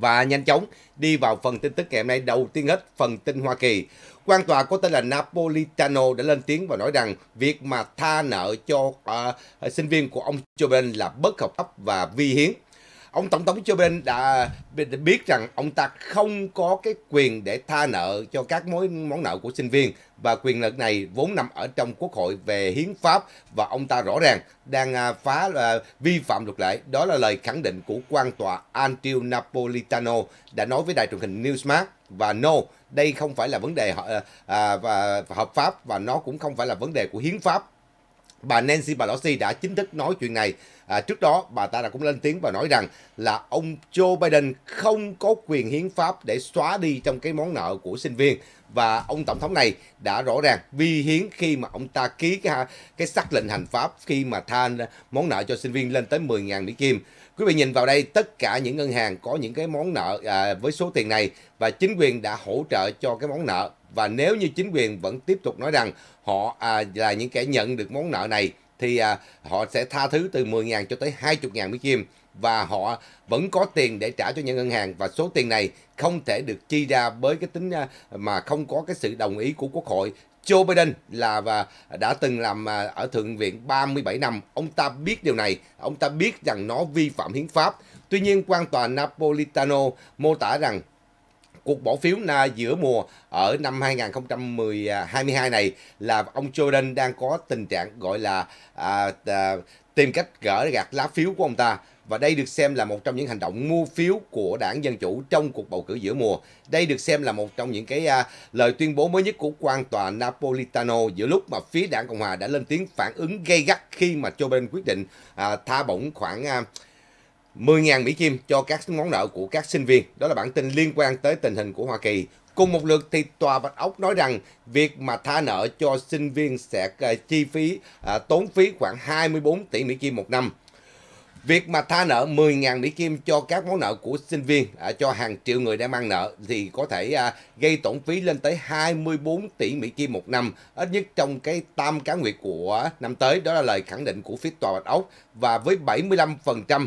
và nhanh chóng đi vào phần tin tức ngày hôm nay. Đầu tiên hết phần tin Hoa Kỳ. Quan tòa có tên là Napolitano đã lên tiếng và nói rằng việc mà tha nợ cho uh, sinh viên của ông Joe Biden là bất hợp pháp và vi hiến. Ông Tổng thống Joe Biden đã biết rằng ông ta không có cái quyền để tha nợ cho các mối món nợ của sinh viên và quyền lực này vốn nằm ở trong Quốc hội về hiến pháp và ông ta rõ ràng đang à, phá à, vi phạm luật lệ. Đó là lời khẳng định của quan tòa Antio Napolitano đã nói với đài truyền hình Newsmax và no, đây không phải là vấn đề à, hợp pháp và nó cũng không phải là vấn đề của hiến pháp bà Nancy Pelosi đã chính thức nói chuyện này. À, trước đó, bà ta đã cũng lên tiếng và nói rằng là ông Joe Biden không có quyền hiến pháp để xóa đi trong cái món nợ của sinh viên và ông tổng thống này đã rõ ràng vi hiến khi mà ông ta ký cái cái sắc lệnh hành pháp khi mà tha món nợ cho sinh viên lên tới 10.000 Mỹ Kim. Quý vị nhìn vào đây, tất cả những ngân hàng có những cái món nợ à, với số tiền này và chính quyền đã hỗ trợ cho cái món nợ. Và nếu như chính quyền vẫn tiếp tục nói rằng họ à, là những kẻ nhận được món nợ này thì à, họ sẽ tha thứ từ 10.000 cho tới 20.000 Mỹ Kim và họ vẫn có tiền để trả cho những ngân hàng và số tiền này không thể được chi ra với cái tính à, mà không có cái sự đồng ý của Quốc hội. Joe Biden là và đã từng làm à, ở Thượng viện 37 năm. Ông ta biết điều này, ông ta biết rằng nó vi phạm hiến pháp. Tuy nhiên, quan tòa Napolitano mô tả rằng cuộc bỏ phiếu na giữa mùa ở năm 2022 này là ông Joe Biden đang có tình trạng gọi là à, à, tìm cách gỡ gạt lá phiếu của ông ta và đây được xem là một trong những hành động mua phiếu của đảng Dân Chủ trong cuộc bầu cử giữa mùa. Đây được xem là một trong những cái à, lời tuyên bố mới nhất của quan tòa Napolitano giữa lúc mà phía đảng Cộng Hòa đã lên tiếng phản ứng gây gắt khi mà Joe Biden quyết định à, tha bổng khoảng... À, 10.000 Mỹ Kim cho các món nợ của các sinh viên. Đó là bản tin liên quan tới tình hình của Hoa Kỳ. Cùng một lượt thì Tòa Bạch Ốc nói rằng việc mà tha nợ cho sinh viên sẽ à, chi phí à, tốn phí khoảng 24 tỷ Mỹ Kim một năm. Việc mà tha nợ 10.000 Mỹ Kim cho các món nợ của sinh viên, à, cho hàng triệu người đang mang nợ thì có thể à, gây tổn phí lên tới 24 tỷ Mỹ Kim một năm, ít nhất trong cái tam cá nguyệt của năm tới. Đó là lời khẳng định của phía tòa Bạch Ốc và với 75%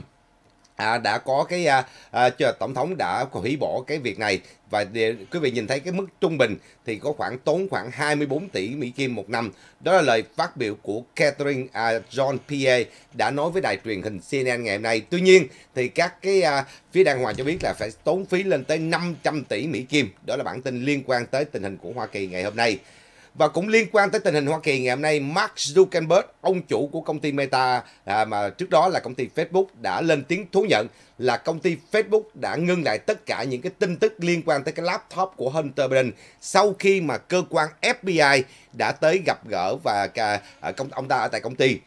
À, đã có cái à, à, tổng thống đã hủy bỏ cái việc này và để, quý vị nhìn thấy cái mức trung bình thì có khoảng tốn khoảng 24 tỷ Mỹ Kim một năm. Đó là lời phát biểu của Catherine à, John Pierre đã nói với đài truyền hình CNN ngày hôm nay. Tuy nhiên thì các cái à, phía đàng hoàng cho biết là phải tốn phí lên tới 500 tỷ Mỹ Kim. Đó là bản tin liên quan tới tình hình của Hoa Kỳ ngày hôm nay. Và cũng liên quan tới tình hình Hoa Kỳ ngày hôm nay, Mark Zuckerberg, ông chủ của công ty Meta à, mà trước đó là công ty Facebook đã lên tiếng thú nhận là công ty Facebook đã ngưng lại tất cả những cái tin tức liên quan tới cái laptop của Hunter Biden sau khi mà cơ quan FBI đã tới gặp gỡ và à, à, công ông ta ở tại công ty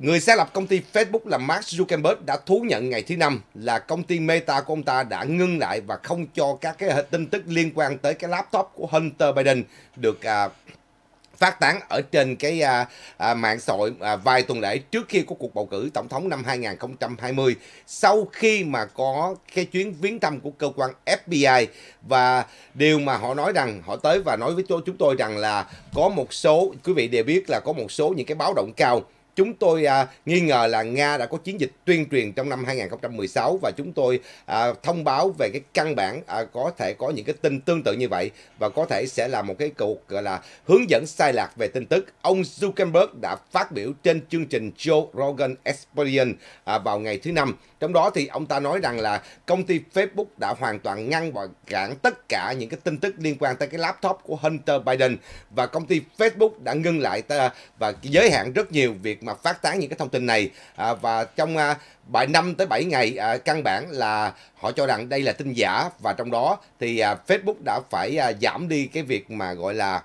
Người sáng lập công ty Facebook là Mark Zuckerberg đã thú nhận ngày thứ năm là công ty Meta của ông ta đã ngưng lại và không cho các cái tin tức liên quan tới cái laptop của Hunter Biden được à, phát tán ở trên cái à, à, mạng xã hội à, vài tuần lễ trước khi có cuộc bầu cử tổng thống năm 2020 sau khi mà có cái chuyến viếng thăm của cơ quan FBI và điều mà họ nói rằng họ tới và nói với chúng tôi rằng là có một số quý vị đều biết là có một số những cái báo động cao chúng tôi à, nghi ngờ là Nga đã có chiến dịch tuyên truyền trong năm 2016 và chúng tôi à, thông báo về cái căn bản à, có thể có những cái tin tương tự như vậy và có thể sẽ là một cái cuộc gọi là hướng dẫn sai lạc về tin tức. Ông Zuckerberg đã phát biểu trên chương trình Joe Rogan Experience à, vào ngày thứ năm. Trong đó thì ông ta nói rằng là công ty Facebook đã hoàn toàn ngăn mọi cản tất cả những cái tin tức liên quan tới cái laptop của Hunter Biden và công ty Facebook đã ngưng lại ta và giới hạn rất nhiều việc mà mà phát tán những cái thông tin này à, và trong à, 5 tới 7 ngày à, căn bản là họ cho rằng đây là tin giả và trong đó thì à, Facebook đã phải à, giảm đi cái việc mà gọi là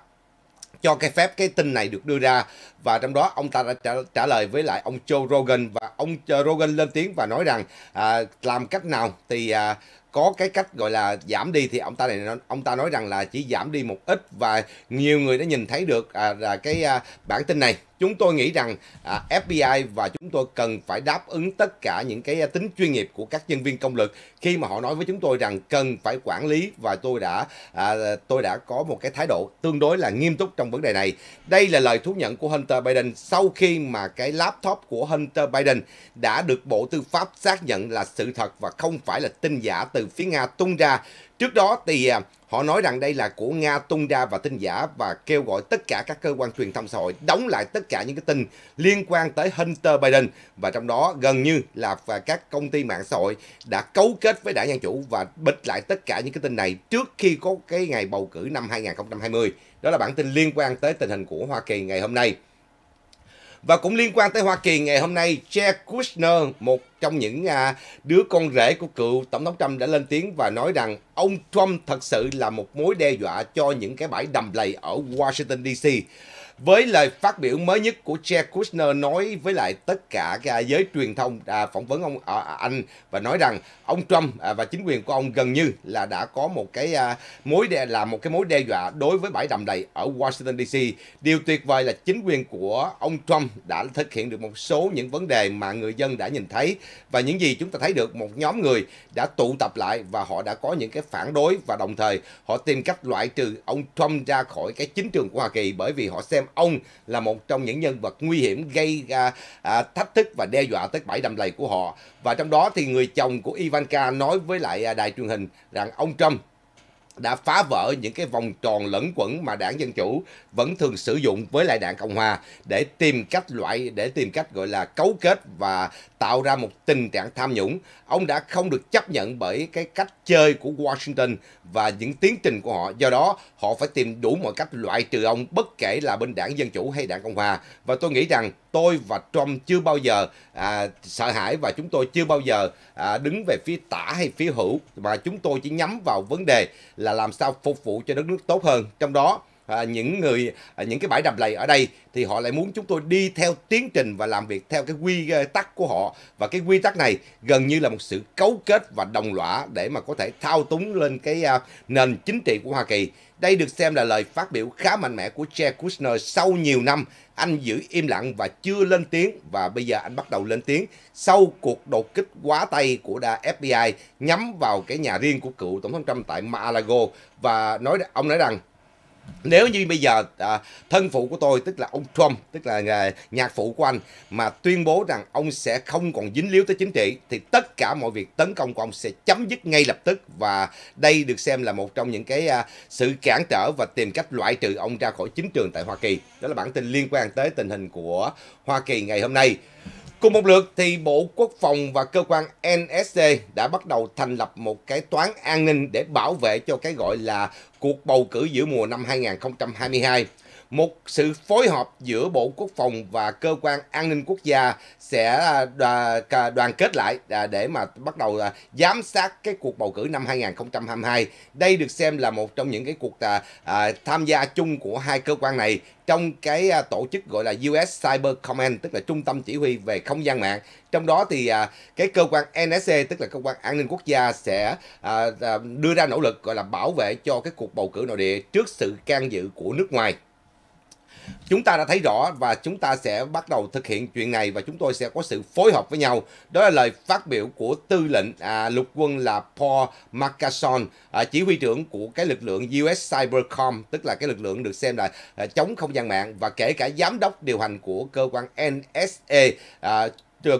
cho cái phép cái tin này được đưa ra và trong đó ông ta đã trả, trả lời với lại ông Joe Rogan và ông à, Rogan lên tiếng và nói rằng à, làm cách nào thì à, có cái cách gọi là giảm đi thì ông ta này ông ta nói rằng là chỉ giảm đi một ít và nhiều người đã nhìn thấy được à, là cái à, bản tin này chúng tôi nghĩ rằng à, FBI và chúng tôi cần phải đáp ứng tất cả những cái à, tính chuyên nghiệp của các nhân viên công lực khi mà họ nói với chúng tôi rằng cần phải quản lý và tôi đã à, tôi đã có một cái thái độ tương đối là nghiêm túc trong vấn đề này. Đây là lời thú nhận của Hunter Biden sau khi mà cái laptop của Hunter Biden đã được Bộ Tư pháp xác nhận là sự thật và không phải là tin giả từ phía Nga tung ra Trước đó thì à, họ nói rằng đây là của Nga tung ra và tin giả và kêu gọi tất cả các cơ quan truyền thông xã hội đóng lại tất cả những cái tin liên quan tới Hunter Biden và trong đó gần như là và các công ty mạng xã hội đã cấu kết với đảng Dân Chủ và bịch lại tất cả những cái tin này trước khi có cái ngày bầu cử năm 2020. Đó là bản tin liên quan tới tình hình của Hoa Kỳ ngày hôm nay. Và cũng liên quan tới Hoa Kỳ ngày hôm nay, Jared Kushner, một trong những à, đứa con rể của cựu Tổng thống Trump đã lên tiếng và nói rằng ông Trump thật sự là một mối đe dọa cho những cái bãi đầm lầy ở Washington DC với lời phát biểu mới nhất của Jared Kushner nói với lại tất cả à, giới truyền thông à, phỏng vấn ông à, à, anh và nói rằng ông Trump à, và chính quyền của ông gần như là đã có một cái à, mối đe là một cái mối đe dọa đối với bãi đầm đầy ở Washington DC. Điều tuyệt vời là chính quyền của ông Trump đã thực hiện được một số những vấn đề mà người dân đã nhìn thấy và những gì chúng ta thấy được một nhóm người đã tụ tập lại và họ đã có những cái phản đối và đồng thời họ tìm cách loại trừ ông Trump ra khỏi cái chính trường của Hoa Kỳ bởi vì họ xem xem ông là một trong những nhân vật nguy hiểm gây à, à, thách thức và đe dọa tới bãi đầm lầy của họ. Và trong đó thì người chồng của Ivanka nói với lại à, đài truyền hình rằng ông Trump đã phá vỡ những cái vòng tròn lẫn quẩn mà đảng Dân Chủ vẫn thường sử dụng với lại đảng Cộng Hòa để tìm cách loại, để tìm cách gọi là cấu kết và tạo ra một tình trạng tham nhũng. Ông đã không được chấp nhận bởi cái cách chơi của Washington và những tiến trình của họ. Do đó, họ phải tìm đủ mọi cách loại trừ ông bất kể là bên đảng Dân Chủ hay đảng Cộng Hòa. Và tôi nghĩ rằng tôi và Trump chưa bao giờ à, sợ hãi và chúng tôi chưa bao giờ à, đứng về phía tả hay phía hữu mà chúng tôi chỉ nhắm vào vấn đề là làm sao phục vụ cho đất nước tốt hơn trong đó à, những người à, những cái bãi đầm lầy ở đây thì họ lại muốn chúng tôi đi theo tiến trình và làm việc theo cái quy ờ, tắc của họ và cái quy tắc này gần như là một sự cấu kết và đồng lõa để mà có thể thao túng lên cái à, nền chính trị của Hoa Kỳ. Đây được xem là lời phát biểu khá mạnh mẽ của Jared Kushner sau nhiều năm anh giữ im lặng và chưa lên tiếng và bây giờ anh bắt đầu lên tiếng sau cuộc đột kích quá tay của đa FBI nhắm vào cái nhà riêng của cựu tổng thống Trump tại Mar-a-Lago và nói ông nói rằng nếu như bây giờ à, thân phụ của tôi tức là ông Trump tức là à, nhạc phụ của anh mà tuyên bố rằng ông sẽ không còn dính líu tới chính trị thì tất cả mọi việc tấn công của ông sẽ chấm dứt ngay lập tức và đây được xem là một trong những cái à, sự cản trở và tìm cách loại trừ ông ra khỏi chính trường tại Hoa Kỳ đó là bản tin liên quan tới tình hình của Hoa Kỳ ngày hôm nay Cùng một lượt thì Bộ Quốc phòng và cơ quan NSC đã bắt đầu thành lập một cái toán an ninh để bảo vệ cho cái gọi là cuộc bầu cử giữa mùa năm 2022 một sự phối hợp giữa Bộ Quốc phòng và cơ quan an ninh quốc gia sẽ à, đoàn kết lại à, để mà bắt đầu à, giám sát cái cuộc bầu cử năm 2022. Đây được xem là một trong những cái cuộc tham gia chung của hai cơ quan này trong cái tổ chức gọi là US Cyber Command tức là trung tâm chỉ huy về không gian mạng trong đó thì cái cơ quan nsc tức là cơ quan an ninh quốc gia sẽ đưa ra nỗ lực gọi là bảo vệ cho cái cuộc bầu cử nội địa trước sự can dự của nước ngoài Chúng ta đã thấy rõ và chúng ta sẽ bắt đầu thực hiện chuyện này và chúng tôi sẽ có sự phối hợp với nhau. Đó là lời phát biểu của tư lệnh à, lục quân là Paul Macasson, à, chỉ huy trưởng của cái lực lượng US Cybercom, tức là cái lực lượng được xem là à, chống không gian mạng và kể cả giám đốc điều hành của cơ quan NSA à,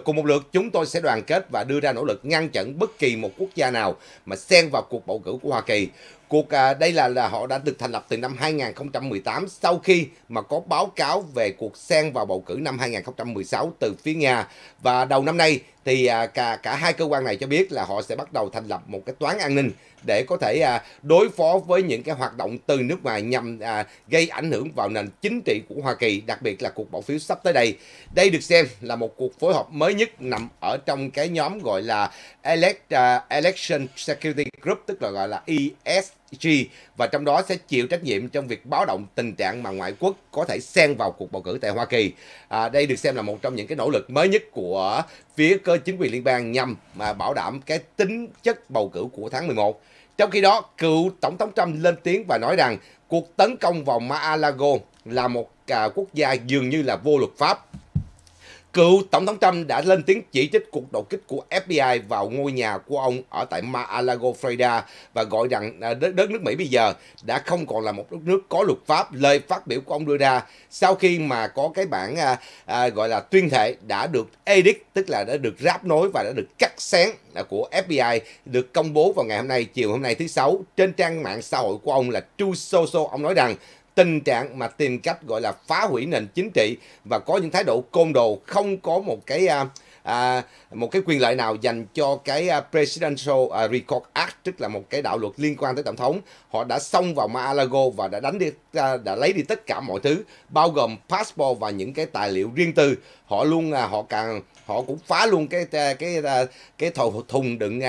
cùng một lượt chúng tôi sẽ đoàn kết và đưa ra nỗ lực ngăn chặn bất kỳ một quốc gia nào mà xen vào cuộc bầu cử của Hoa Kỳ. Cuộc à, đây là là họ đã được thành lập từ năm 2018 sau khi mà có báo cáo về cuộc xen vào bầu cử năm 2016 từ phía Nga và đầu năm nay thì à, cả cả hai cơ quan này cho biết là họ sẽ bắt đầu thành lập một cái toán an ninh để có thể à, đối phó với những cái hoạt động từ nước ngoài nhằm à, gây ảnh hưởng vào nền chính trị của Hoa Kỳ, đặc biệt là cuộc bỏ phiếu sắp tới đây. Đây được xem là một cuộc phối hợp mới nhất nằm ở trong cái nhóm gọi là Elect, uh, Election Security Group tức là gọi là ES G và trong đó sẽ chịu trách nhiệm trong việc báo động tình trạng mà ngoại quốc có thể xen vào cuộc bầu cử tại Hoa Kỳ. À, đây được xem là một trong những cái nỗ lực mới nhất của phía cơ chính quyền liên bang nhằm mà bảo đảm cái tính chất bầu cử của tháng 11. Trong khi đó, cựu Tổng thống Trump lên tiếng và nói rằng cuộc tấn công vào Mar-a-Lago là một à, quốc gia dường như là vô luật pháp Cựu Tổng thống Trump đã lên tiếng chỉ trích cuộc đột kích của FBI vào ngôi nhà của ông ở tại Mar-a-Lago, Florida và gọi rằng à, đất, nước Mỹ bây giờ đã không còn là một đất nước có luật pháp. Lời phát biểu của ông đưa ra sau khi mà có cái bản à, à, gọi là tuyên thệ đã được edit tức là đã được ráp nối và đã được cắt xén à, của FBI được công bố vào ngày hôm nay, chiều hôm nay thứ Sáu. Trên trang mạng xã hội của ông là True Social, ông nói rằng tình trạng mà tìm cách gọi là phá hủy nền chính trị và có những thái độ côn đồ không có một cái à, à, một cái quyền lợi nào dành cho cái à, Presidential à, Record Act tức là một cái đạo luật liên quan tới tổng thống họ đã xông vào Mar-a-Lago và đã đánh đi à, đã lấy đi tất cả mọi thứ bao gồm passport và những cái tài liệu riêng tư họ luôn họ càng họ cũng phá luôn cái cái cái cái thùng đựng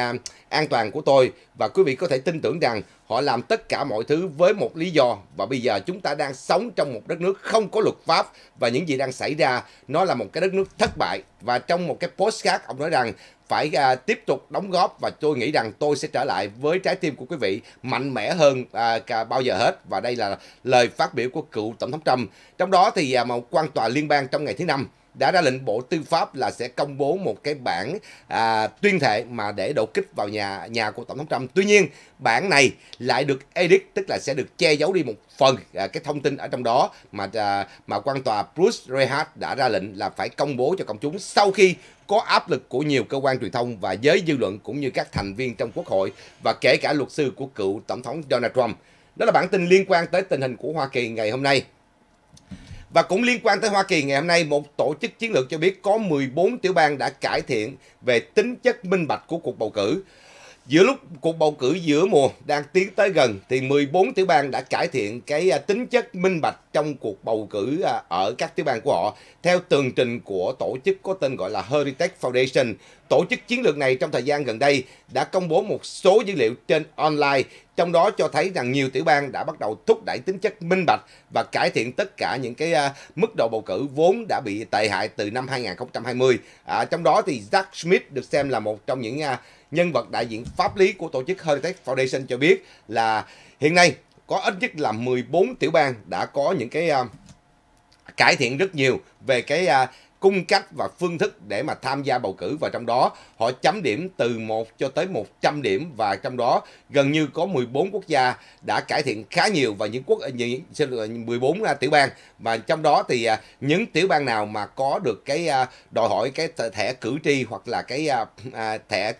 an toàn của tôi và quý vị có thể tin tưởng rằng Họ làm tất cả mọi thứ với một lý do và bây giờ chúng ta đang sống trong một đất nước không có luật pháp và những gì đang xảy ra nó là một cái đất nước thất bại. Và trong một cái post khác ông nói rằng phải à, tiếp tục đóng góp và tôi nghĩ rằng tôi sẽ trở lại với trái tim của quý vị mạnh mẽ hơn à, cả bao giờ hết và đây là lời phát biểu của cựu tổng thống Trump. Trong đó thì à, một quan tòa liên bang trong ngày thứ năm đã ra lệnh Bộ Tư pháp là sẽ công bố một cái bản à, tuyên thệ mà để đột kích vào nhà nhà của Tổng thống Trump. Tuy nhiên, bản này lại được edit tức là sẽ được che giấu đi một phần à, cái thông tin ở trong đó mà à, mà quan tòa Bruce Rehart đã ra lệnh là phải công bố cho công chúng sau khi có áp lực của nhiều cơ quan truyền thông và giới dư luận cũng như các thành viên trong Quốc hội và kể cả luật sư của cựu Tổng thống Donald Trump. Đó là bản tin liên quan tới tình hình của Hoa Kỳ ngày hôm nay. Và cũng liên quan tới Hoa Kỳ ngày hôm nay, một tổ chức chiến lược cho biết có 14 tiểu bang đã cải thiện về tính chất minh bạch của cuộc bầu cử. Giữa lúc cuộc bầu cử giữa mùa đang tiến tới gần thì 14 tiểu bang đã cải thiện cái à, tính chất minh bạch trong cuộc bầu cử à, ở các tiểu bang của họ theo tường trình của tổ chức có tên gọi là Heritage Foundation. Tổ chức chiến lược này trong thời gian gần đây đã công bố một số dữ liệu trên online, trong đó cho thấy rằng nhiều tiểu bang đã bắt đầu thúc đẩy tính chất minh bạch và cải thiện tất cả những cái à, mức độ bầu cử vốn đã bị tệ hại từ năm 2020. À, trong đó thì Jack Smith được xem là một trong những à, nhân vật đại diện pháp lý của tổ chức Heritage Foundation cho biết là hiện nay có ít nhất là 14 tiểu bang đã có những cái uh, cải thiện rất nhiều về cái uh, cung cách và phương thức để mà tham gia bầu cử và trong đó họ chấm điểm từ 1 cho tới 100 điểm và trong đó gần như có 14 quốc gia đã cải thiện khá nhiều và những quốc những 14 à, tiểu bang và trong đó thì những tiểu bang nào mà có được cái đòi hỏi cái thẻ cử tri hoặc là cái thẻ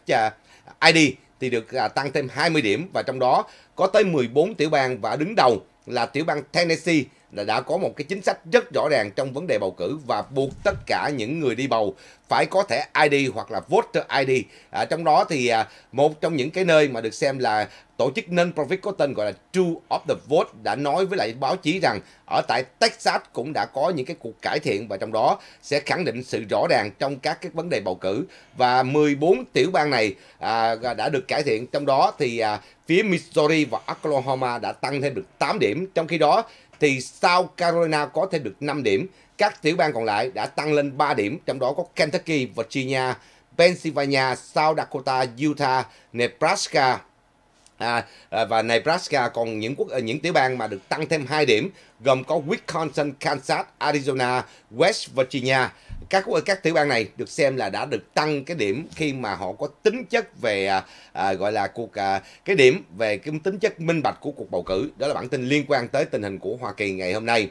ID thì được à, tăng thêm 20 điểm và trong đó có tới 14 tiểu bang và đứng đầu là tiểu bang Tennessee là đã có một cái chính sách rất rõ ràng trong vấn đề bầu cử và buộc tất cả những người đi bầu phải có thẻ ID hoặc là voter ID. À, trong đó thì à, một trong những cái nơi mà được xem là tổ chức non-profit có tên gọi là True of the Vote đã nói với lại báo chí rằng ở tại Texas cũng đã có những cái cuộc cải thiện và trong đó sẽ khẳng định sự rõ ràng trong các cái vấn đề bầu cử và 14 tiểu bang này à, đã được cải thiện trong đó thì à, phía Missouri và Oklahoma đã tăng thêm được 8 điểm trong khi đó thì sau Carolina có thêm được 5 điểm. Các tiểu bang còn lại đã tăng lên 3 điểm, trong đó có Kentucky, Virginia, Pennsylvania, South Dakota, Utah, Nebraska, À, à và Nebraska còn những quốc à, những tiểu bang mà được tăng thêm 2 điểm gồm có Wisconsin, Kansas, Arizona, West Virginia các các tiểu bang này được xem là đã được tăng cái điểm khi mà họ có tính chất về à, à, gọi là cuộc à, cái điểm về cái tính chất minh bạch của cuộc bầu cử đó là bản tin liên quan tới tình hình của Hoa Kỳ ngày hôm nay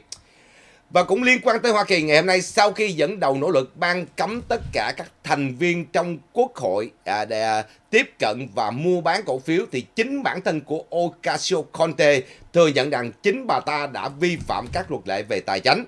và cũng liên quan tới Hoa Kỳ ngày hôm nay sau khi dẫn đầu nỗ lực ban cấm tất cả các thành viên trong quốc hội à, để à, tiếp cận và mua bán cổ phiếu thì chính bản thân của Ocasio-Cortez thừa nhận rằng chính bà ta đã vi phạm các luật lệ về tài chính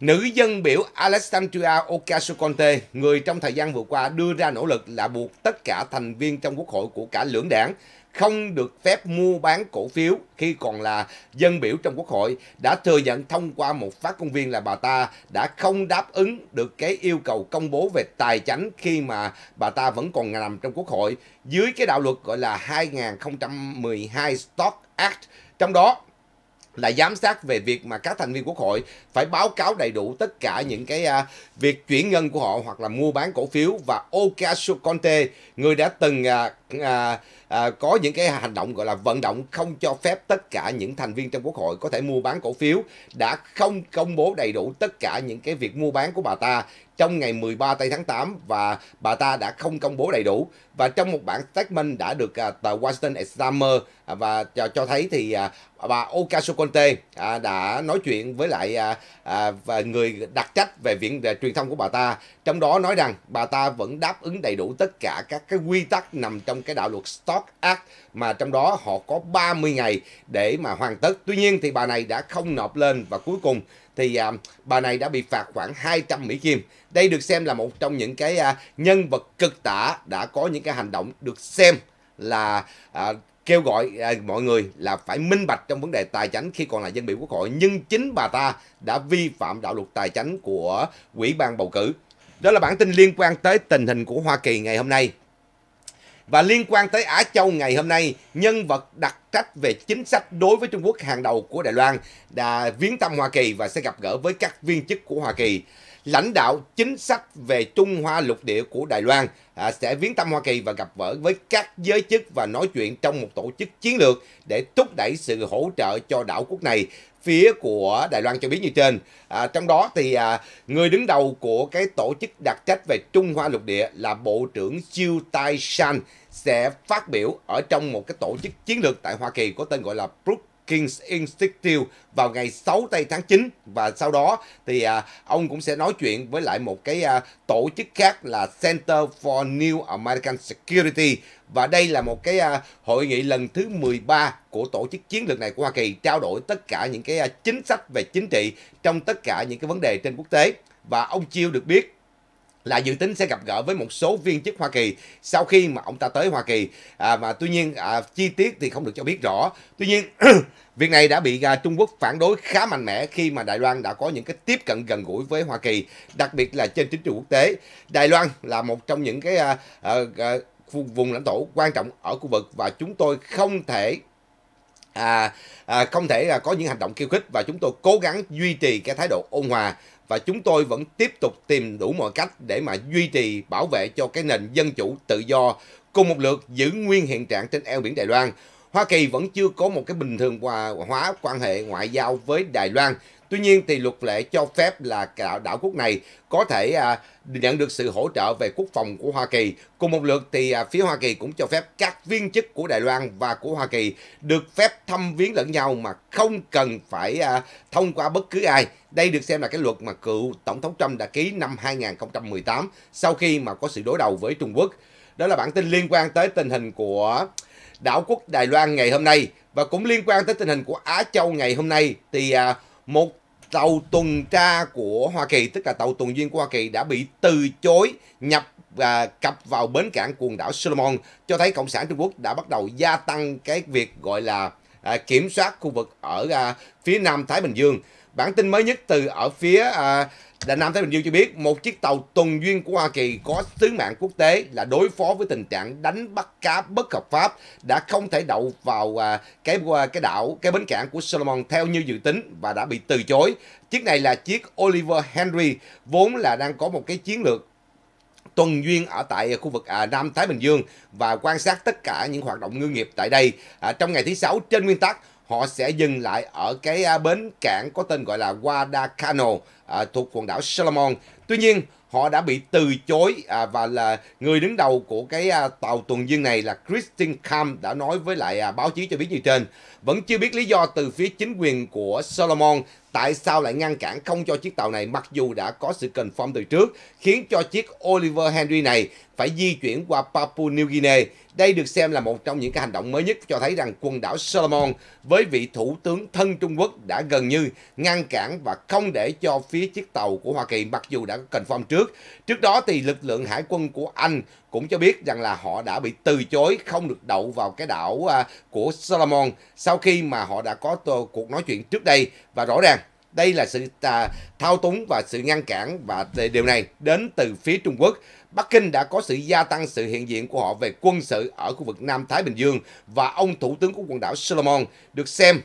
Nữ dân biểu Alexandria Ocasio-Cortez, người trong thời gian vừa qua đưa ra nỗ lực là buộc tất cả thành viên trong quốc hội của cả lưỡng đảng không được phép mua bán cổ phiếu khi còn là dân biểu trong quốc hội đã thừa nhận thông qua một phát công viên là bà ta đã không đáp ứng được cái yêu cầu công bố về tài chính khi mà bà ta vẫn còn nằm trong quốc hội dưới cái đạo luật gọi là 2012 Stock Act trong đó là giám sát về việc mà các thành viên quốc hội phải báo cáo đầy đủ tất cả những cái uh, việc chuyển ngân của họ hoặc là mua bán cổ phiếu và Ocasio Conte người đã từng uh, uh, à, có những cái hành động gọi là vận động không cho phép tất cả những thành viên trong quốc hội có thể mua bán cổ phiếu đã không công bố đầy đủ tất cả những cái việc mua bán của bà ta trong ngày 13 tây tháng 8 và bà ta đã không công bố đầy đủ và trong một bản statement đã được à, tờ Washington Examiner à, và cho, cho thấy thì à, bà Ocasio-Cortez à, đã nói chuyện với lại à, à, và người đặc trách về viện à, truyền thông của bà ta trong đó nói rằng bà ta vẫn đáp ứng đầy đủ tất cả các cái quy tắc nằm trong cái đạo luật Stock York Act mà trong đó họ có 30 ngày để mà hoàn tất. Tuy nhiên thì bà này đã không nộp lên và cuối cùng thì à, bà này đã bị phạt khoảng 200 Mỹ Kim. Đây được xem là một trong những cái à, nhân vật cực tả đã có những cái hành động được xem là à, kêu gọi à, mọi người là phải minh bạch trong vấn đề tài chính khi còn là dân biểu quốc hội nhưng chính bà ta đã vi phạm đạo luật tài chính của quỹ ban bầu cử đó là bản tin liên quan tới tình hình của Hoa Kỳ ngày hôm nay và liên quan tới Á Châu ngày hôm nay, nhân vật đặc trách về chính sách đối với Trung Quốc hàng đầu của Đài Loan đã viếng thăm Hoa Kỳ và sẽ gặp gỡ với các viên chức của Hoa Kỳ lãnh đạo chính sách về Trung Hoa lục địa của Đài Loan à, sẽ viếng thăm Hoa Kỳ và gặp gỡ với các giới chức và nói chuyện trong một tổ chức chiến lược để thúc đẩy sự hỗ trợ cho đảo quốc này phía của Đài Loan cho biết như trên. À, trong đó thì à, người đứng đầu của cái tổ chức đặc trách về Trung Hoa lục địa là Bộ trưởng Chiêu Tai San sẽ phát biểu ở trong một cái tổ chức chiến lược tại Hoa Kỳ có tên gọi là Brook Kings Institute vào ngày 6 tây tháng 9 và sau đó thì à, ông cũng sẽ nói chuyện với lại một cái à, tổ chức khác là Center for New American Security và đây là một cái à, hội nghị lần thứ 13 của tổ chức chiến lược này của Hoa Kỳ trao đổi tất cả những cái à, chính sách về chính trị trong tất cả những cái vấn đề trên quốc tế và ông Chiêu được biết là dự tính sẽ gặp gỡ với một số viên chức Hoa Kỳ sau khi mà ông ta tới Hoa Kỳ. À, mà tuy nhiên à, chi tiết thì không được cho biết rõ. Tuy nhiên việc này đã bị à, Trung Quốc phản đối khá mạnh mẽ khi mà Đài Loan đã có những cái tiếp cận gần gũi với Hoa Kỳ, đặc biệt là trên chính trường quốc tế. Đài Loan là một trong những cái à, à, à, vùng lãnh thổ quan trọng ở khu vực và chúng tôi không thể à, à, không thể là có những hành động khiêu khích và chúng tôi cố gắng duy trì cái thái độ ôn hòa và chúng tôi vẫn tiếp tục tìm đủ mọi cách để mà duy trì bảo vệ cho cái nền dân chủ tự do cùng một lượt giữ nguyên hiện trạng trên eo biển Đài Loan. Hoa Kỳ vẫn chưa có một cái bình thường hòa hóa quan hệ ngoại giao với Đài Loan Tuy nhiên thì luật lệ cho phép là đảo, đảo quốc này có thể à, nhận được sự hỗ trợ về quốc phòng của Hoa Kỳ. Cùng một lượt thì à, phía Hoa Kỳ cũng cho phép các viên chức của Đài Loan và của Hoa Kỳ được phép thăm viếng lẫn nhau mà không cần phải à, thông qua bất cứ ai. Đây được xem là cái luật mà cựu Tổng thống Trump đã ký năm 2018 sau khi mà có sự đối đầu với Trung Quốc. Đó là bản tin liên quan tới tình hình của đảo quốc Đài Loan ngày hôm nay và cũng liên quan tới tình hình của Á Châu ngày hôm nay thì à, một tàu tuần tra của Hoa Kỳ, tức là tàu tuần duyên của Hoa Kỳ đã bị từ chối nhập và cập vào bến cảng quần đảo Solomon cho thấy Cộng sản Trung Quốc đã bắt đầu gia tăng cái việc gọi là à, kiểm soát khu vực ở à, phía Nam Thái Bình Dương. Bản tin mới nhất từ ở phía à, Đà Nam Thái Bình Dương cho biết một chiếc tàu tuần duyên của Hoa Kỳ có sứ mạng quốc tế là đối phó với tình trạng đánh bắt cá bất hợp pháp đã không thể đậu vào à, cái à, cái đảo cái bến cảng của Solomon theo như dự tính và đã bị từ chối. Chiếc này là chiếc Oliver Henry vốn là đang có một cái chiến lược tuần duyên ở tại khu vực à, Nam Thái Bình Dương và quan sát tất cả những hoạt động ngư nghiệp tại đây. À, trong ngày thứ sáu trên nguyên tắc họ sẽ dừng lại ở cái à, bến cảng có tên gọi là Guadalcanal à, thuộc quần đảo Solomon. Tuy nhiên, họ đã bị từ chối à, và là người đứng đầu của cái à, tàu tuần dương này là Christine Cam đã nói với lại à, báo chí cho biết như trên. Vẫn chưa biết lý do từ phía chính quyền của Solomon tại sao lại ngăn cản không cho chiếc tàu này mặc dù đã có sự cần phong từ trước, khiến cho chiếc Oliver Henry này phải di chuyển qua Papua New Guinea. Đây được xem là một trong những cái hành động mới nhất cho thấy rằng quần đảo Solomon với vị thủ tướng thân Trung Quốc đã gần như ngăn cản và không để cho phía chiếc tàu của Hoa Kỳ mặc dù đã cần phong trước. Trước đó thì lực lượng hải quân của Anh cũng cho biết rằng là họ đã bị từ chối không được đậu vào cái đảo à, của Solomon sau khi mà họ đã có cuộc nói chuyện trước đây và rõ ràng đây là sự à, thao túng và sự ngăn cản và điều này đến từ phía Trung Quốc. Bắc Kinh đã có sự gia tăng sự hiện diện của họ về quân sự ở khu vực Nam Thái Bình Dương và ông Thủ tướng của quần đảo Solomon được xem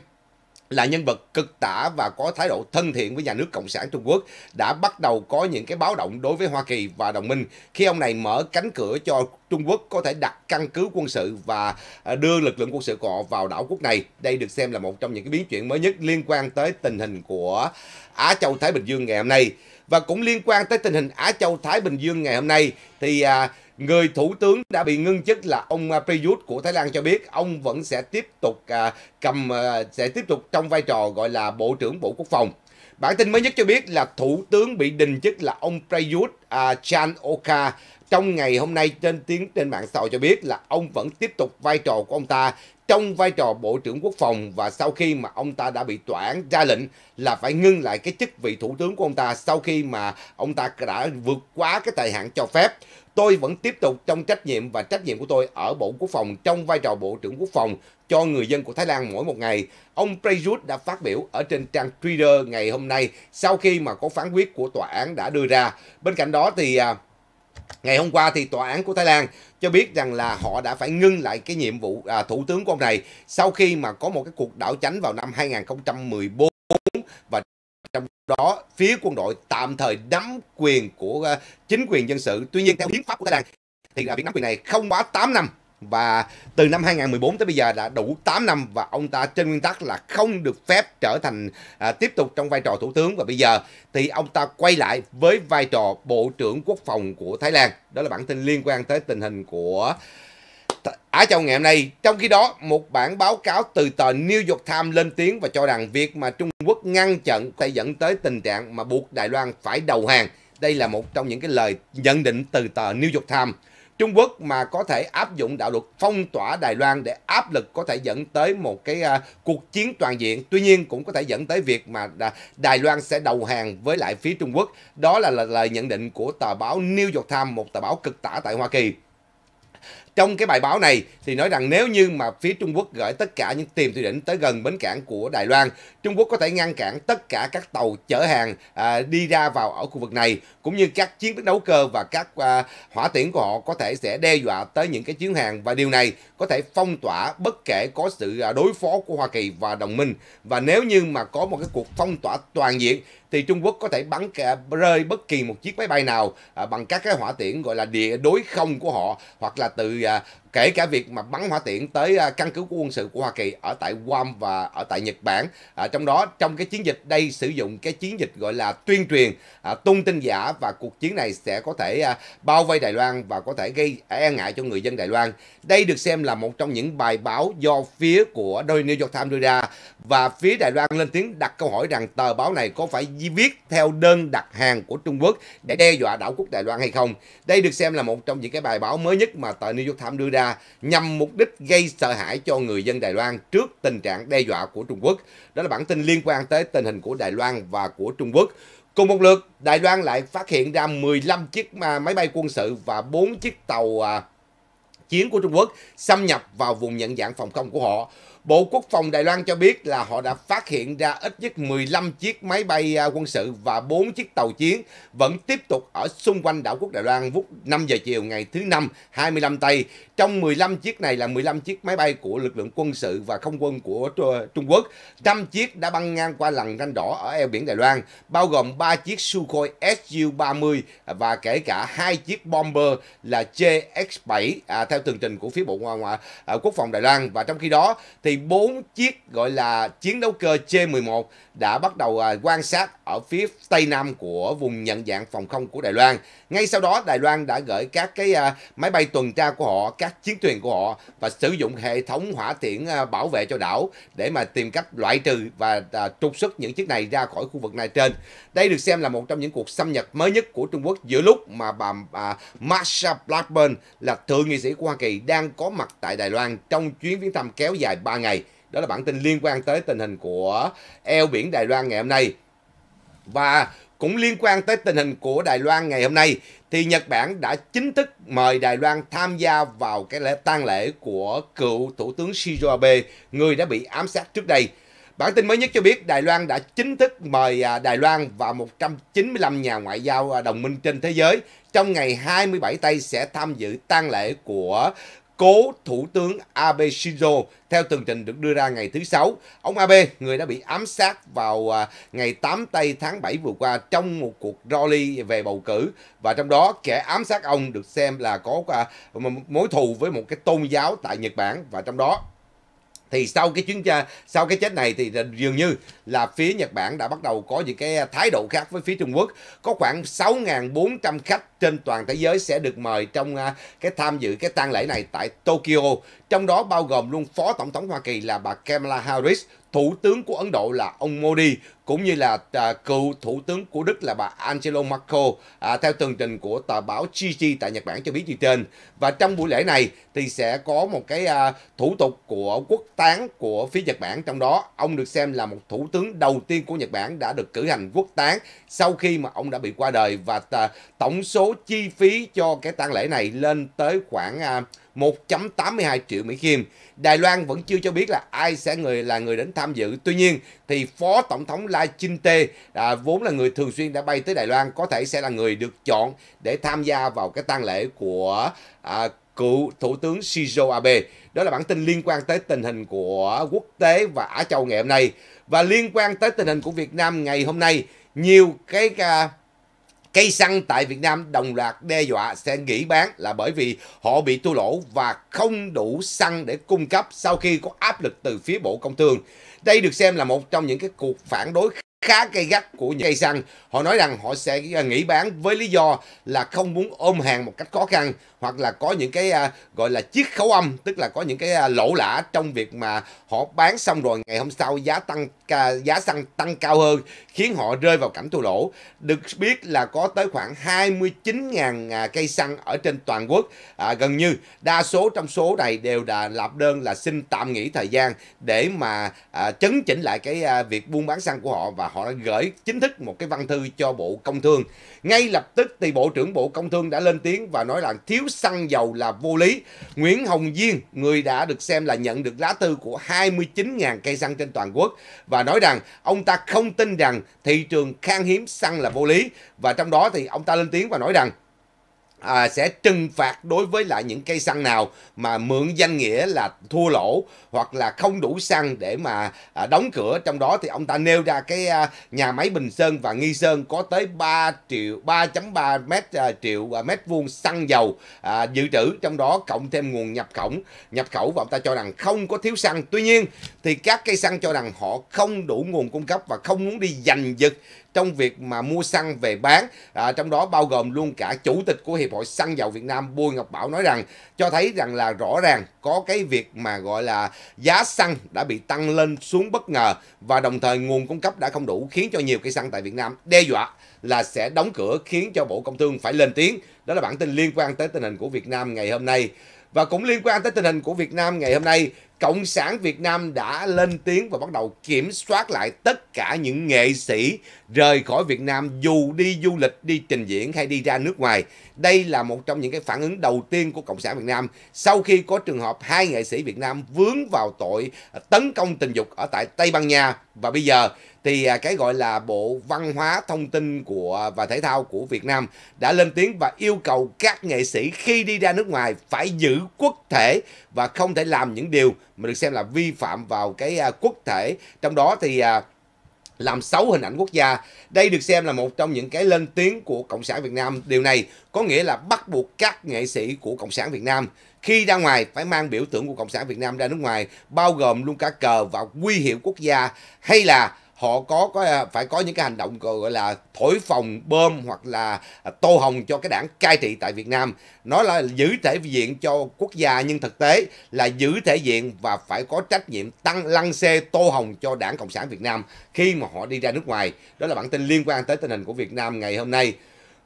là nhân vật cực tả và có thái độ thân thiện với nhà nước Cộng sản Trung Quốc đã bắt đầu có những cái báo động đối với Hoa Kỳ và đồng minh khi ông này mở cánh cửa cho Trung Quốc có thể đặt căn cứ quân sự và à, đưa lực lượng quân sự của họ vào đảo quốc này. Đây được xem là một trong những cái biến chuyển mới nhất liên quan tới tình hình của Á Châu Thái Bình Dương ngày hôm nay. Và cũng liên quan tới tình hình Á Châu Thái Bình Dương ngày hôm nay thì à, người thủ tướng đã bị ngưng chức là ông à, Prayut của Thái Lan cho biết ông vẫn sẽ tiếp tục à, cầm à, sẽ tiếp tục trong vai trò gọi là Bộ trưởng Bộ Quốc phòng. Bản tin mới nhất cho biết là Thủ tướng bị đình chức là ông Prayut uh, Chan Oka trong ngày hôm nay trên tiếng trên mạng xã hội cho biết là ông vẫn tiếp tục vai trò của ông ta trong vai trò Bộ trưởng Quốc phòng và sau khi mà ông ta đã bị tòa án ra lệnh là phải ngưng lại cái chức vị Thủ tướng của ông ta sau khi mà ông ta đã vượt quá cái thời hạn cho phép tôi vẫn tiếp tục trong trách nhiệm và trách nhiệm của tôi ở Bộ Quốc phòng trong vai trò Bộ trưởng Quốc phòng cho người dân của Thái Lan mỗi một ngày. Ông Prayut đã phát biểu ở trên trang Twitter ngày hôm nay sau khi mà có phán quyết của tòa án đã đưa ra. Bên cạnh đó thì à, Ngày hôm qua thì tòa án của Thái Lan cho biết rằng là họ đã phải ngưng lại cái nhiệm vụ à, thủ tướng của ông này sau khi mà có một cái cuộc đảo chánh vào năm 2014 trong đó phía quân đội tạm thời nắm quyền của ờ, chính quyền dân sự. Tuy nhiên theo hiến pháp của Thái Lan thì là việc nắm quyền này không quá 8 năm và từ năm 2014 tới bây giờ đã đủ 8 năm và ông ta trên nguyên tắc là không được phép trở thành à, tiếp tục trong vai trò thủ tướng và bây giờ thì ông ta quay lại với vai trò bộ trưởng quốc phòng của Thái Lan. Đó là bản tin liên quan tới tình hình của ở Châu ngày hôm nay, trong khi đó một bản báo cáo từ tờ New York Times lên tiếng và cho rằng việc mà Trung Quốc ngăn chặn sẽ dẫn tới tình trạng mà buộc Đài Loan phải đầu hàng. Đây là một trong những cái lời nhận định từ tờ New York Times. Trung Quốc mà có thể áp dụng đạo luật phong tỏa Đài Loan để áp lực có thể dẫn tới một cái uh, cuộc chiến toàn diện. Tuy nhiên cũng có thể dẫn tới việc mà Đài Loan sẽ đầu hàng với lại phía Trung Quốc. Đó là lời nhận định của tờ báo New York Times, một tờ báo cực tả tại Hoa Kỳ trong cái bài báo này thì nói rằng nếu như mà phía Trung Quốc gửi tất cả những tiềm thủy đỉnh tới gần bến cảng của Đài Loan, Trung Quốc có thể ngăn cản tất cả các tàu chở hàng à, đi ra vào ở khu vực này cũng như các chiến đấu cơ và các à, hỏa tiễn của họ có thể sẽ đe dọa tới những cái chuyến hàng và điều này có thể phong tỏa bất kể có sự à, đối phó của Hoa Kỳ và đồng minh và nếu như mà có một cái cuộc phong tỏa toàn diện thì Trung Quốc có thể bắn cả, rơi bất kỳ một chiếc máy bay nào à, bằng các cái hỏa tiễn gọi là địa đối không của họ hoặc là từ kể cả việc mà bắn hỏa tiễn tới à, căn cứ quân sự của Hoa Kỳ ở tại Guam và ở tại Nhật Bản. À, trong đó trong cái chiến dịch đây sử dụng cái chiến dịch gọi là tuyên truyền à, tung tin giả và cuộc chiến này sẽ có thể à, bao vây Đài Loan và có thể gây e ngại cho người dân Đài Loan. Đây được xem là một trong những bài báo do phía của đôi New York Times đưa ra và phía Đài Loan lên tiếng đặt câu hỏi rằng tờ báo này có phải viết theo đơn đặt hàng của Trung Quốc để đe dọa đảo quốc Đài Loan hay không. Đây được xem là một trong những cái bài báo mới nhất mà tờ New York Times đưa ra nhằm mục đích gây sợ hãi cho người dân Đài Loan trước tình trạng đe dọa của Trung Quốc. Đó là bản tin liên quan tới tình hình của Đài Loan và của Trung Quốc. Cùng một lượt, Đài Loan lại phát hiện ra 15 chiếc máy bay quân sự và 4 chiếc tàu à, chiến của Trung Quốc xâm nhập vào vùng nhận dạng phòng không của họ. Bộ Quốc phòng Đài Loan cho biết là họ đã phát hiện ra ít nhất 15 chiếc máy bay à, quân sự và 4 chiếc tàu chiến vẫn tiếp tục ở xung quanh đảo quốc Đài Loan vút 5 giờ chiều ngày thứ Năm 25 Tây. Trong 15 chiếc này là 15 chiếc máy bay của lực lượng quân sự và không quân của Trung Quốc. 5 chiếc đã băng ngang qua lằn ranh đỏ ở eo biển Đài Loan, bao gồm 3 chiếc Sukhoi Su-30 và kể cả 2 chiếc bomber là JX-7 à, theo tường trình của phía Bộ Ngoại à, Quốc phòng Đài Loan. Và trong khi đó thì bốn chiếc gọi là chiến đấu cơ j 11 đã bắt đầu à, quan sát ở phía tây nam của vùng nhận dạng phòng không của Đài Loan. Ngay sau đó, Đài Loan đã gửi các cái à, máy bay tuần tra của họ, các chiến thuyền của họ và sử dụng hệ thống hỏa tiễn à, bảo vệ cho đảo để mà tìm cách loại trừ và trục xuất những chiếc này ra khỏi khu vực này trên. Đây được xem là một trong những cuộc xâm nhập mới nhất của Trung Quốc giữa lúc mà bà à, Marsha Blackburn là thượng nghị sĩ của Hoa Kỳ đang có mặt tại Đài Loan trong chuyến viếng thăm kéo dài 3 ngày ngày. Đó là bản tin liên quan tới tình hình của eo biển Đài Loan ngày hôm nay. Và cũng liên quan tới tình hình của Đài Loan ngày hôm nay thì Nhật Bản đã chính thức mời Đài Loan tham gia vào cái lễ tang lễ của cựu Thủ tướng Shinzo Abe, người đã bị ám sát trước đây. Bản tin mới nhất cho biết Đài Loan đã chính thức mời à, Đài Loan và 195 nhà ngoại giao à, đồng minh trên thế giới trong ngày 27 tây sẽ tham dự tang lễ của cố Thủ tướng Abe Shinzo theo tường trình được đưa ra ngày thứ Sáu. Ông Abe, người đã bị ám sát vào à, ngày 8 tây tháng 7 vừa qua trong một cuộc rally về bầu cử và trong đó kẻ ám sát ông được xem là có à, mối thù với một cái tôn giáo tại Nhật Bản và trong đó thì sau cái chuyến sau cái chết này thì dường như là phía Nhật Bản đã bắt đầu có những cái à, thái độ khác với phía Trung Quốc có khoảng 6.400 khách trên toàn thế giới sẽ được mời trong à, cái tham dự cái tang lễ này tại Tokyo trong đó bao gồm luôn Phó Tổng thống Hoa Kỳ là bà Kamala Harris Thủ tướng của Ấn Độ là ông Modi cũng như là à, cựu thủ tướng của Đức là bà Angela Merkel à, theo tường trình của tờ báo GT tại Nhật Bản cho biết như trên. Và trong buổi lễ này thì sẽ có một cái à, thủ tục của quốc tán của phía Nhật Bản trong đó ông được xem là một thủ tướng đầu tiên của Nhật Bản đã được cử hành quốc tán sau khi mà ông đã bị qua đời và à, tổng số chi phí cho cái tang lễ này lên tới khoảng à, 1.82 triệu Mỹ Kim. Đài Loan vẫn chưa cho biết là ai sẽ người là người đến tham dự. Tuy nhiên thì Phó Tổng thống Lai Ching-te à, vốn là người thường xuyên đã bay tới Đài Loan có thể sẽ là người được chọn để tham gia vào cái tang lễ của à, cựu Thủ tướng Shinzo Abe. Đó là bản tin liên quan tới tình hình của quốc tế và Á Châu ngày hôm nay. Và liên quan tới tình hình của Việt Nam ngày hôm nay, nhiều cái... À, Cây xăng tại Việt Nam đồng loạt đe dọa sẽ nghỉ bán là bởi vì họ bị thua lỗ và không đủ xăng để cung cấp sau khi có áp lực từ phía Bộ Công Thương. Đây được xem là một trong những cái cuộc phản đối khá gay gắt của những cây xăng. Họ nói rằng họ sẽ nghỉ bán với lý do là không muốn ôm hàng một cách khó khăn hoặc là có những cái à, gọi là chiếc khấu âm tức là có những cái à, lỗ lã trong việc mà họ bán xong rồi ngày hôm sau giá tăng à, giá xăng tăng cao hơn khiến họ rơi vào cảnh thua lỗ được biết là có tới khoảng 29.000 à, cây xăng ở trên toàn quốc à, gần như đa số trong số này đều đã lập đơn là xin tạm nghỉ thời gian để mà à, chấn chỉnh lại cái à, việc buôn bán xăng của họ và họ đã gửi chính thức một cái văn thư cho Bộ Công Thương ngay lập tức thì Bộ trưởng Bộ Công Thương đã lên tiếng và nói là thiếu xăng dầu là vô lý. Nguyễn Hồng Diên, người đã được xem là nhận được lá thư của 29.000 cây xăng trên toàn quốc và nói rằng ông ta không tin rằng thị trường khan hiếm xăng là vô lý và trong đó thì ông ta lên tiếng và nói rằng à, sẽ trừng phạt đối với lại những cây xăng nào mà mượn danh nghĩa là thua lỗ hoặc là không đủ xăng để mà à, đóng cửa trong đó thì ông ta nêu ra cái à, nhà máy Bình Sơn và Nghi Sơn có tới 3 triệu 3.3 mét à, triệu à, mét vuông xăng dầu à, dự trữ trong đó cộng thêm nguồn nhập khẩu nhập khẩu và ông ta cho rằng không có thiếu xăng tuy nhiên thì các cây xăng cho rằng họ không đủ nguồn cung cấp và không muốn đi giành giật trong việc mà mua xăng về bán, à, trong đó bao gồm luôn cả chủ tịch của Hiệp hội Xăng dầu Việt Nam Bùi Ngọc Bảo nói rằng cho thấy rằng là rõ ràng có cái việc mà gọi là giá xăng đã bị tăng lên xuống bất ngờ và đồng thời nguồn cung cấp đã không đủ khiến cho nhiều cây xăng tại Việt Nam đe dọa là sẽ đóng cửa khiến cho Bộ Công Thương phải lên tiếng. Đó là bản tin liên quan tới tình hình của Việt Nam ngày hôm nay. Và cũng liên quan tới tình hình của Việt Nam ngày hôm nay Cộng sản Việt Nam đã lên tiếng và bắt đầu kiểm soát lại tất cả những nghệ sĩ rời khỏi Việt Nam dù đi du lịch, đi trình diễn hay đi ra nước ngoài. Đây là một trong những cái phản ứng đầu tiên của Cộng sản Việt Nam sau khi có trường hợp hai nghệ sĩ Việt Nam vướng vào tội tấn công tình dục ở tại Tây Ban Nha và bây giờ thì à, cái gọi là Bộ Văn hóa Thông tin của à, và Thể thao của Việt Nam đã lên tiếng và yêu cầu các nghệ sĩ khi đi ra nước ngoài phải giữ quốc thể và không thể làm những điều mà được xem là vi phạm vào cái à, quốc thể trong đó thì à, làm xấu hình ảnh quốc gia. Đây được xem là một trong những cái lên tiếng của Cộng sản Việt Nam. Điều này có nghĩa là bắt buộc các nghệ sĩ của Cộng sản Việt Nam khi ra ngoài phải mang biểu tượng của Cộng sản Việt Nam ra nước ngoài, bao gồm luôn cả cờ và quy hiệu quốc gia hay là họ có có à, phải có những cái hành động gọi là thổi phòng bơm hoặc là à, tô hồng cho cái đảng cai trị tại Việt Nam nó là giữ thể diện cho quốc gia nhưng thực tế là giữ thể diện và phải có trách nhiệm tăng lăng xê tô hồng cho đảng Cộng sản Việt Nam khi mà họ đi ra nước ngoài đó là bản tin liên quan tới tình hình của Việt Nam ngày hôm nay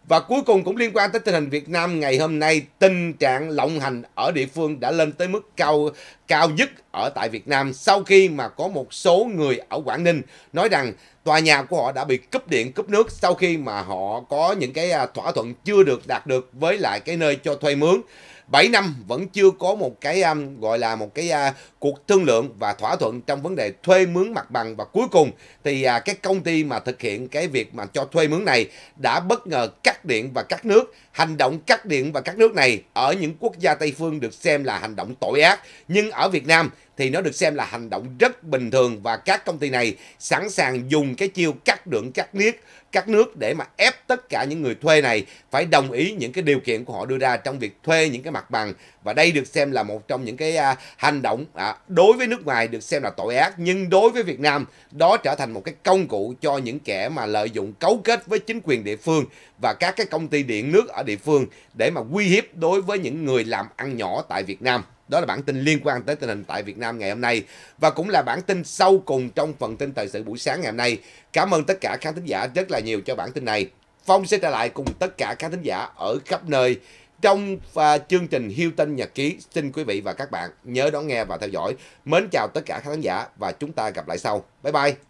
và cuối cùng cũng liên quan tới tình hình Việt Nam ngày hôm nay, tình trạng lộng hành ở địa phương đã lên tới mức cao cao nhất ở tại Việt Nam sau khi mà có một số người ở Quảng Ninh nói rằng tòa nhà của họ đã bị cúp điện, cúp nước sau khi mà họ có những cái à, thỏa thuận chưa được đạt được với lại cái nơi cho thuê mướn. 7 năm vẫn chưa có một cái um, gọi là một cái uh, cuộc thương lượng và thỏa thuận trong vấn đề thuê mướn mặt bằng và cuối cùng thì uh, cái công ty mà thực hiện cái việc mà cho thuê mướn này đã bất ngờ cắt điện và cắt nước. Hành động cắt điện và cắt nước này ở những quốc gia Tây phương được xem là hành động tội ác nhưng ở Việt Nam thì nó được xem là hành động rất bình thường và các công ty này sẵn sàng dùng cái chiêu cắt đường cắt niết các nước để mà ép tất cả những người thuê này phải đồng ý những cái điều kiện của họ đưa ra trong việc thuê những cái mặt bằng và đây được xem là một trong những cái à, hành động à, đối với nước ngoài được xem là tội ác nhưng đối với Việt Nam đó trở thành một cái công cụ cho những kẻ mà lợi dụng cấu kết với chính quyền địa phương và các cái công ty điện nước ở địa phương để mà uy hiếp đối với những người làm ăn nhỏ tại Việt Nam. Đó là bản tin liên quan tới tình hình tại Việt Nam ngày hôm nay và cũng là bản tin sau cùng trong phần tin thời sự buổi sáng ngày hôm nay. Cảm ơn tất cả khán thính giả rất là nhiều cho bản tin này. Phong sẽ trở lại cùng tất cả khán thính giả ở khắp nơi trong và chương trình Hiêu Tinh Nhật Ký. Xin quý vị và các bạn nhớ đón nghe và theo dõi. Mến chào tất cả khán giả và chúng ta gặp lại sau. Bye bye!